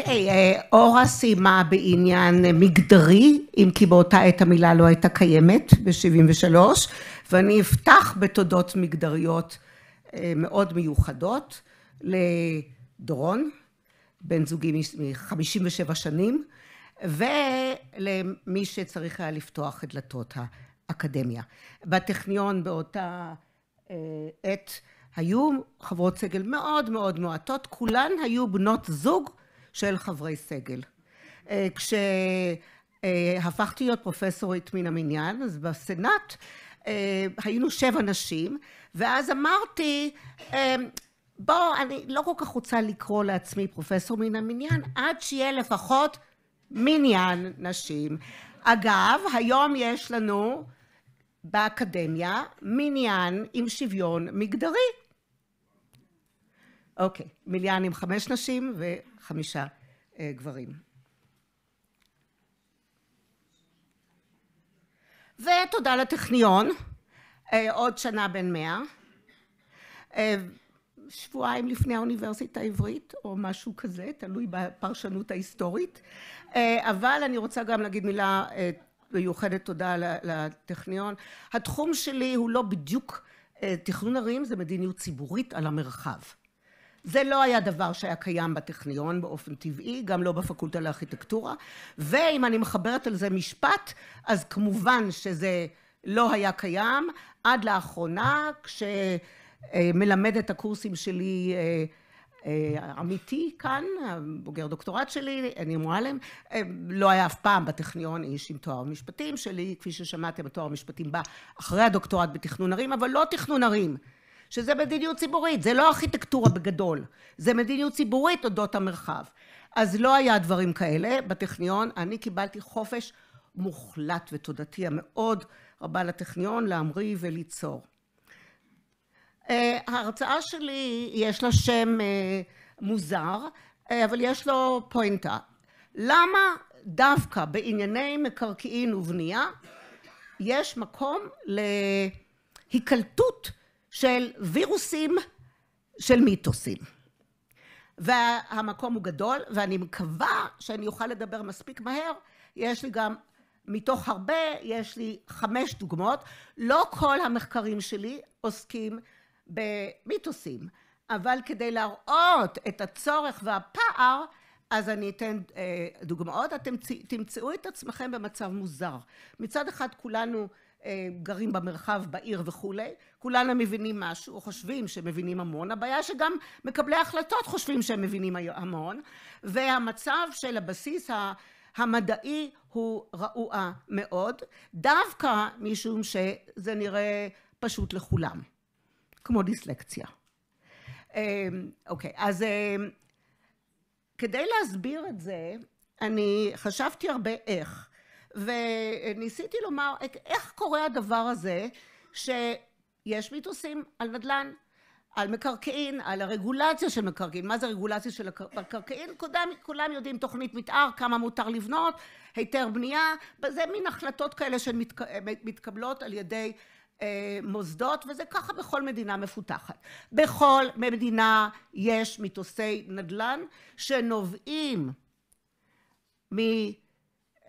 אוקיי, אה, אורה סיימה בעניין מגדרי, אם כי באותה עת המילה לא הייתה קיימת, ב-73, ואני אפתח בתודות מגדריות אה, מאוד מיוחדות לדורון, בן זוגי מ-57 שנים, ולמי שצריך היה לפתוח את דלתות האקדמיה. בטכניון באותה אה, עת היו חברות סגל מאוד מאוד מועטות, כולן היו בנות זוג של חברי סגל. אה, כשהפכתי אה, להיות פרופסורית מן המניין, אז בסנאט אה, היינו שבע נשים, ואז אמרתי, בוא, אני לא כל כך רוצה לקרוא לעצמי פרופסור מן המניין, עד שיהיה לפחות מניין נשים. אגב, היום יש לנו באקדמיה מניין עם שוויון מגדרי. אוקיי, מניין עם חמש נשים ו... חמישה אה, גברים. ותודה לטכניון, אה, עוד שנה בן מאה, אה, שבועיים לפני האוניברסיטה העברית, או משהו כזה, תלוי בפרשנות ההיסטורית. אבל אני רוצה גם להגיד מילה מיוחדת תודה לטכניון. התחום שלי הוא לא בדיוק תכנון ערים, זה מדיניות ציבורית על המרחב. זה לא היה דבר שהיה קיים בטכניון באופן טבעי, גם לא בפקולטה לארכיטקטורה. ואם אני מחברת על זה משפט, אז כמובן שזה לא היה קיים עד לאחרונה, כשמלמד את הקורסים שלי אה, אה, עמיתי כאן, בוגר דוקטורט שלי, אני מועלם, אה, לא היה אף פעם בטכניון איש עם תואר משפטים שלי, כפי ששמעתם, התואר המשפטים בא אחרי הדוקטורט בתכנון ערים, אבל לא תכנון ערים. שזה מדיניות ציבורית, זה לא ארכיטקטורה בגדול, זה מדיניות ציבורית אודות המרחב. אז לא היה דברים כאלה בטכניון, אני קיבלתי חופש מוחלט ותודתי המאוד רבה לטכניון להמריא וליצור. אה, ההרצאה שלי, יש לה שם אה, מוזר, אה, אבל יש לו פוינטה. למה דווקא בענייני מקרקעין ובנייה יש מקום להיקלטות של וירוסים, של מיתוסים. והמקום הוא גדול, ואני מקווה שאני אוכל לדבר מספיק מהר. יש לי גם, מתוך הרבה, יש לי חמש דוגמאות. לא כל המחקרים שלי עוסקים במיתוסים, אבל כדי להראות את הצורך והפער, אז אני אתן אה, דוגמאות. אתם תמצאו את עצמכם במצב מוזר. מצד אחד כולנו אה, גרים במרחב, בעיר וכולי, כולנו מבינים משהו, או חושבים שמבינים המון, הבעיה שגם מקבלי ההחלטות חושבים שהם מבינים המון, והמצב של הבסיס המדעי הוא רעוע מאוד, דווקא משום שזה נראה פשוט לכולם, כמו דיסלקציה. אה, אוקיי, אז אה, כדי להסביר את זה, אני חשבתי הרבה איך. וניסיתי לומר, איך קורה הדבר הזה, שיש מיתוסים על נדל"ן, על מקרקעין, על הרגולציה של מקרקעין. מה זה רגולציה של מקרקעין? כולם, כולם יודעים תוכנית מתאר, כמה מותר לבנות, היתר בנייה, זה מין החלטות כאלה שמתקבלות על ידי אה, מוסדות, וזה ככה בכל מדינה מפותחת. בכל מדינה יש מיתוסי נדל"ן שנובעים מ...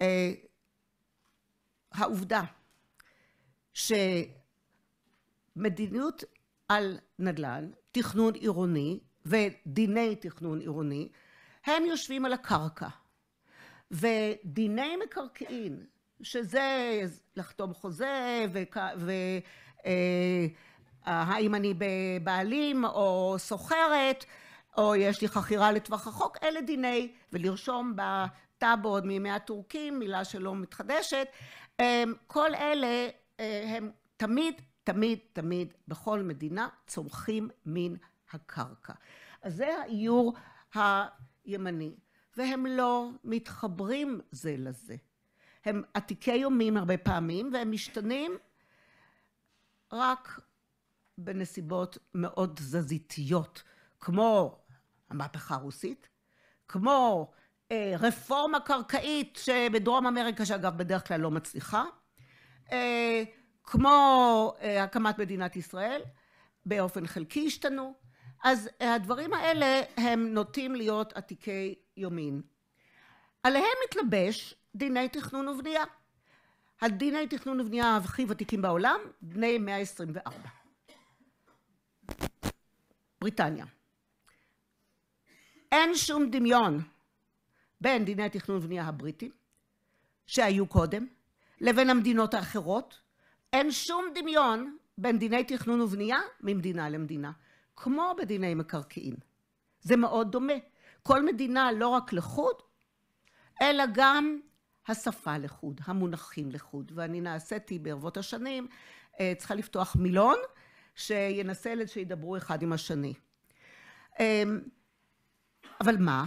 אה, העובדה שמדיניות על נדל"ן, תכנון עירוני ודיני תכנון עירוני, הם יושבים על הקרקע. ודיני מקרקעין, שזה לחתום חוזה, והאם אה, אני בבעלים או סוחרת, או יש לי חכירה לטווח החוק, אלה דיני, ולרשום בטאבו עוד מימי הטורקים, מילה שלא מתחדשת, אמ, כל אלה אה, הם תמיד, תמיד, תמיד, בכל מדינה, צומחים מן הקרקע. אז זה האיור הימני. והם לא מתחברים זה לזה. הם עתיקי יומים הרבה פעמים, והם משתנים רק בנסיבות מאוד תזזיתיות, כמו המהפכה הרוסית, כמו אה, רפורמה קרקעית שבדרום אמריקה, שאגב בדרך כלל לא מצליחה, אה, כמו אה, הקמת מדינת ישראל, באופן חלקי השתנו. אז הדברים האלה הם נוטים להיות עתיקי יומין. עליהם מתלבש דיני תכנון ובנייה. הדיני תכנון ובנייה הכי ותיקים בעולם, בני 124. בריטניה. אין שום דמיון בין דיני התכנון ובנייה הבריטים, שהיו קודם, לבין המדינות האחרות. אין שום דמיון בין דיני תכנון ובנייה ממדינה למדינה, כמו בדיני מקרקעין. זה מאוד דומה. כל מדינה לא רק לחוד, אלא גם השפה לחוד, המונחים לחוד. ואני נעשיתי בערבות השנים, אה, צריכה לפתוח מילון, שינסה שידברו אחד עם השני. אמ, אבל מה?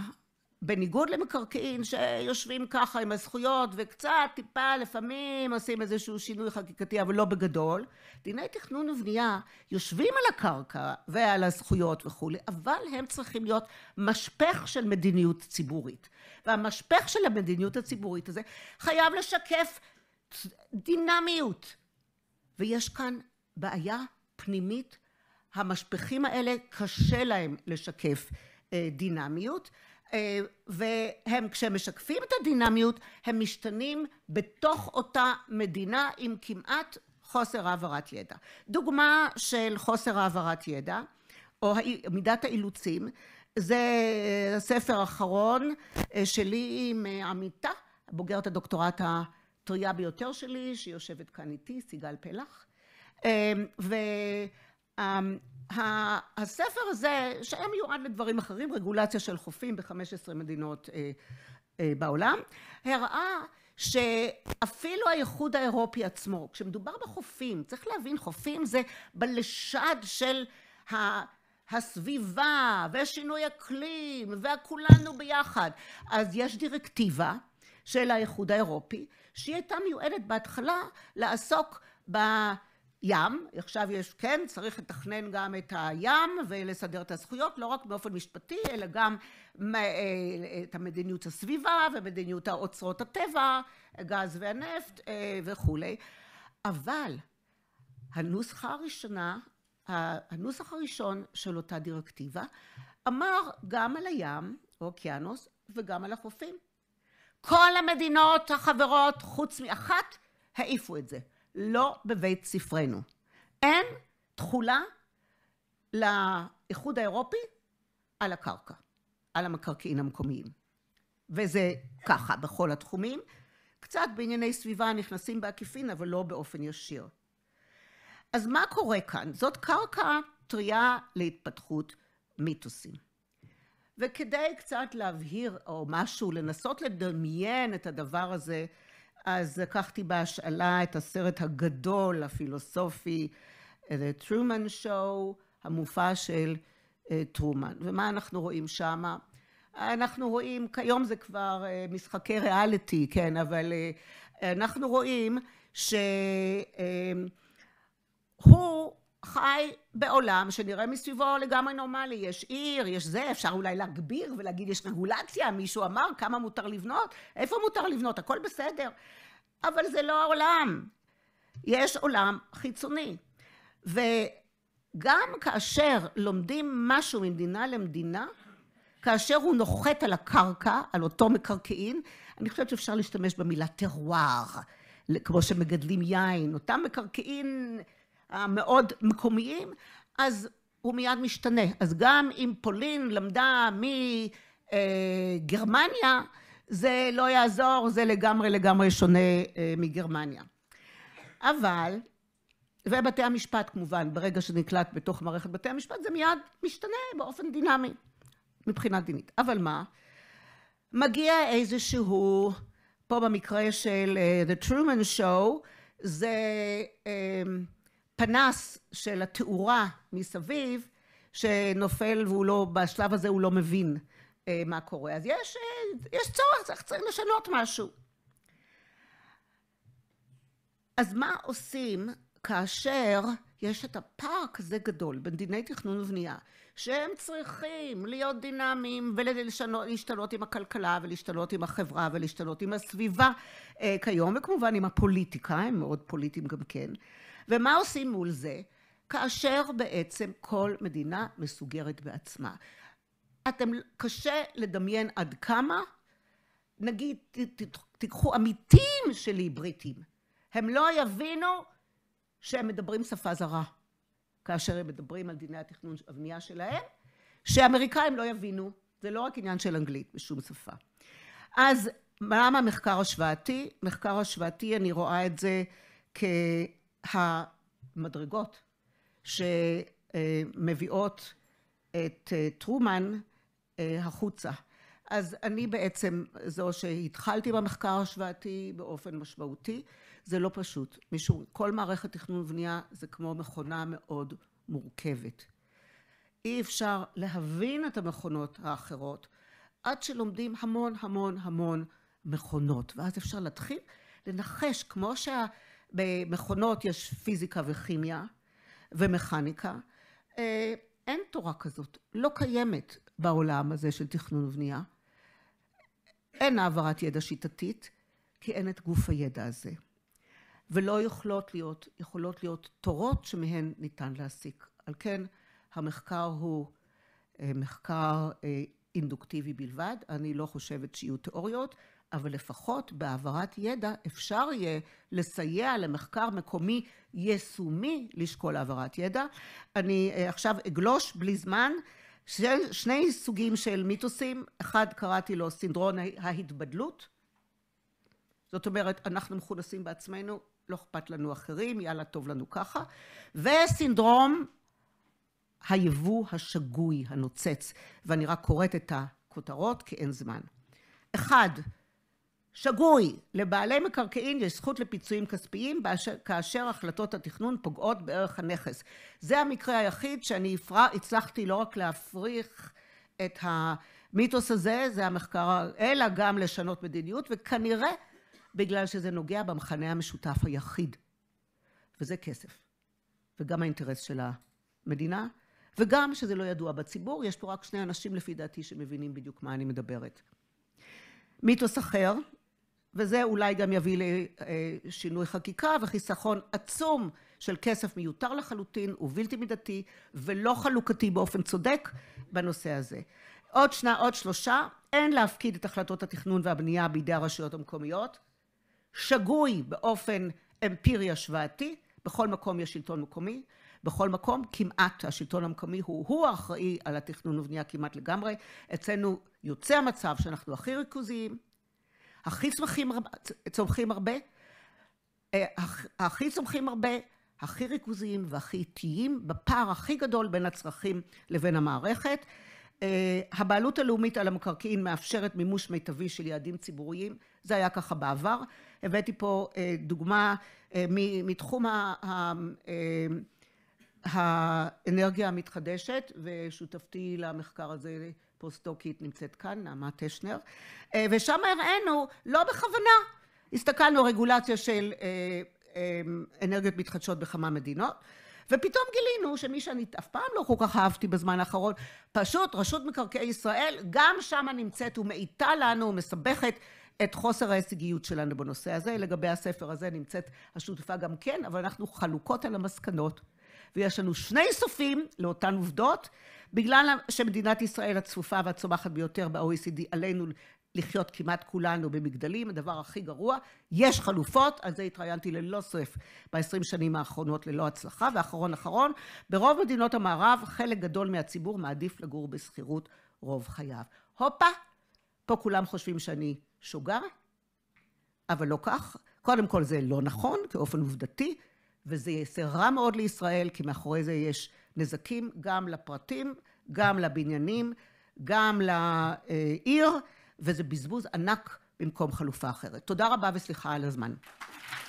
בניגוד למקרקעין שיושבים ככה עם הזכויות וקצת טיפה לפעמים עושים איזשהו שינוי חקיקתי אבל לא בגדול, דיני תכנון ובנייה יושבים על הקרקע ועל הזכויות וכולי אבל הם צריכים להיות משפך של מדיניות ציבורית והמשפך של המדיניות הציבורית הזה חייב לשקף דינמיות ויש כאן בעיה פנימית המשפכים האלה קשה להם לשקף אה, דינמיות אה, והם כשהם משקפים את הדינמיות, הם משתנים בתוך אותה מדינה עם כמעט חוסר העברת ידע. דוגמה של חוסר העברת ידע, או מידת האילוצים, זה הספר אה, האחרון אה, שלי עם עמיתה, בוגרת הדוקטורט הטריה ביותר שלי, שיושבת כאן איתי, סיגל פלח. ו... אמ, הספר הזה, שהיה מיועד לדברים אחרים, רגולציה של חופים ב-15 מדינות אה, אה, בעולם, הראה שאפילו האיחוד האירופי עצמו, כשמדובר בחופים, צריך להבין, חופים זה בלשד של הסביבה ושינוי אקלים והכולנו ביחד. אז יש דירקטיבה של האיחוד האירופי, שהיא הייתה מיועדת בהתחלה לעסוק ב... ים, עכשיו יש, כן, צריך לתכנן גם את הים ולסדר את הזכויות, לא רק באופן משפטי, אלא גם אה, את המדיניות הסביבה ומדיניות האוצרות הטבע, גז והנפט אה, וכולי. אבל הנוסחה הראשונה, הנוסח הראשון של אותה דירקטיבה, אמר גם על הים, אוקיינוס, וגם על החופים. כל המדינות החברות, חוץ מאחת, העיפו את זה. לא בבית ספרנו. אין תכולה לאיחוד האירופי על הקרקע, על המקרקעין המקומיים. וזה ככה בכל התחומים. קצת בענייני סביבה נכנסים בעקיפין, אבל לא באופן ישיר. אז מה קורה כאן? זאת קרקע טריה להתפתחות מיתוסים. וכדי קצת להבהיר, או משהו, לנסות לדמיין את הדבר הזה, אז לקחתי בהשאלה את הסרט הגדול, הפילוסופי, אה, The Truman Show, המופע של אה, טרומן. ומה אנחנו רואים שמה? אנחנו רואים, כיום זה כבר אה, משחקי ריאליטי, כן, אבל אנחנו רואים שהוא חי בעולם שנראה מסביבו לגמרי נורמלי. יש עיר, יש זה, אפשר אולי להגביר ולהגיד, יש רגולציה, מישהו אמר כמה מותר לבנות, איפה מותר לבנות, הכל בסדר. אבל זה לא העולם. יש עולם חיצוני. וגם כאשר לומדים משהו ממדינה למדינה, כאשר הוא נוחת על הקרקע, על אותו מקרקעין, אני חושבת שאפשר להשתמש במילה טרואר, כמו שמגדלים יין, אותם מקרקעין... המאוד מקומיים, אז הוא מיד משתנה. אז גם אם פולין למדה מגרמניה, זה לא יעזור, זה לגמרי לגמרי שונה אה, מגרמניה. אבל, ובתי המשפט כמובן, ברגע שנקלט בתוך מערכת בתי המשפט, זה מיד משתנה באופן דינמי, מבחינה דינית. אבל מה? מגיע איזשהו, פה במקרה של uh, The Truman Show, זה... Uh, פנס של התאורה מסביב, שנופל והוא לא, בשלב הזה הוא לא מבין אה, מה קורה. אז יש, אה, יש צורך, צריך, צריך לשנות משהו. אז מה עושים כאשר יש את הפער כזה גדול בין דיני תכנון ובנייה, שהם צריכים להיות דינמיים ולהשתנות עם הכלכלה ולהשתנות עם החברה ולהשתנות עם הסביבה אה, כיום, וכמובן עם הפוליטיקה, הם מאוד פוליטיים גם כן. ומה עושים מול זה? כאשר בעצם כל מדינה מסוגרת בעצמה. אתם, קשה לדמיין עד כמה, נגיד, תיקחו עמיתים שלי בריטים, הם לא יבינו שהם מדברים שפה זרה, כאשר הם מדברים על דיני התכנון והבנייה שלהם, שאמריקאים לא יבינו, זה לא רק עניין של אנגלית בשום שפה. אז למה מחקר השוואתי? מחקר השוואתי, אני רואה את זה כ... המדרגות שמביאות את אה, טרומן אה, החוצה. אז אני בעצם זו שהתחלתי במחקר השוואתי באופן משמעותי. זה לא פשוט, משום כל מערכת תכנון ובנייה זה כמו מכונה מאוד מורכבת. אי אפשר להבין את המכונות האחרות עד שלומדים המון המון המון מכונות, ואז אפשר להתחיל לנחש, כמו שה... במכונות יש פיזיקה וכימיה ומכניקה. אה, אין תורה כזאת, לא קיימת בעולם הזה של תכנון ובנייה. אין העברת ידע שיטתית, כי אין את גוף הידע הזה. ולא יכולות להיות, יכולות להיות תורות שמהן ניתן להסיק. על כן, המחקר הוא אה, מחקר אה, אינדוקטיבי בלבד, אני לא חושבת שיהיו תיאוריות, אבל לפחות בהעברת ידע אפשר יהיה לסייע למחקר מקומי יישומי לשקול העברת ידע. אני אה, עכשיו אגלוש בלי זמן. ש... שני סוגים של מיתוסים, אחד קראתי לו סינדרון ההתבדלות. זאת אומרת, אנחנו מכונסים בעצמנו, לא אכפת לנו אחרים, יאללה, טוב לנו ככה. וסינדרום היבוא השגוי הנוצץ, ואני רק קוראת את הכותרות כי אין זמן. אחד, שגוי, לבעלי מקרקעין יש זכות לפיצויים כספיים באשר, כאשר החלטות התכנון פוגעות בערך הנכס. זה המקרה היחיד שאני אפרע, הצלחתי לא רק להפריך את המיתוס הזה, זה המחקר, אלא גם לשנות מדיניות, וכנראה בגלל שזה נוגע במכנה המשותף היחיד, וזה כסף, וגם האינטרס של המדינה, וגם שזה לא ידוע בציבור, יש פה רק שני אנשים לפי דעתי שמבינים בדיוק מה אני מדברת. מיתוס אחר, וזה אולי גם יביא לשינוי חקיקה וחיסכון עצום של כסף מיותר לחלוטין ובלתי מידתי ולא חלוקתי באופן צודק בנושא הזה. עוד שנה, עוד שלושה, אין להפקיד את החלטות התכנון והבנייה בידי הרשויות המקומיות. שגוי באופן אמפירי השוואתי, בכל מקום יש שלטון מקומי, בכל מקום, כמעט השלטון המקומי הוא, הוא האחראי על התכנון ובנייה כמעט לגמרי. אצלנו יוצא המצב שאנחנו הכי ריכוזיים, הכי צמחים, צומחים הרבה, אה, הכי צומחים הרבה, הכי ריכוזיים והכי איטיים, בפער הכי גדול בין הצרכים לבין המערכת. אה, הבעלות הלאומית על המקרקעין מאפשרת מימוש מיטבי של יעדים ציבוריים, זה היה ככה בעבר. הבאתי פה אה, דוגמה מתחום האנרגיה המתחדשת, ושותפתי למחקר הזה פוסט-דוקית נמצאת כאן, נעמה טשנר, אה, ושם הראינו, לא בכוונה, הסתכלנו על רגולציה של אה, אה, אנרגיות מתחדשות בכמה מדינות, ופתאום גילינו שמי שאני אף פעם לא כל כך אהבתי בזמן האחרון, פשוט רשות מקרקעי ישראל, גם שם נמצאת ומאיטה לנו, מסבכת את חוסר ההישגיות שלנו בנושא הזה. לגבי הספר הזה נמצאת השותפה גם כן, אבל אנחנו חלוקות על המסקנות. ויש לנו שני סופים לאותן עובדות, בגלל שמדינת ישראל הצפופה והצומחת ביותר ב-OECD, עלינו לחיות כמעט כולנו במגדלים, הדבר הכי גרוע. יש חלופות, על זה התראיינתי ללא סוף ב-20 שנים האחרונות ללא הצלחה. ואחרון אחרון, ברוב מדינות המערב חלק גדול מהציבור מעדיף לגור בשכירות רוב חייו. הופה, פה כולם חושבים שאני שוגה, אבל לא כך. קודם כל זה לא נכון, כאופן עובדתי. וזה יעשה רע מאוד לישראל, כי מאחורי זה יש נזקים גם לפרטים, גם לבניינים, גם לעיר, וזה בזבוז ענק במקום חלופה אחרת. תודה רבה וסליחה על הזמן. (מחיאות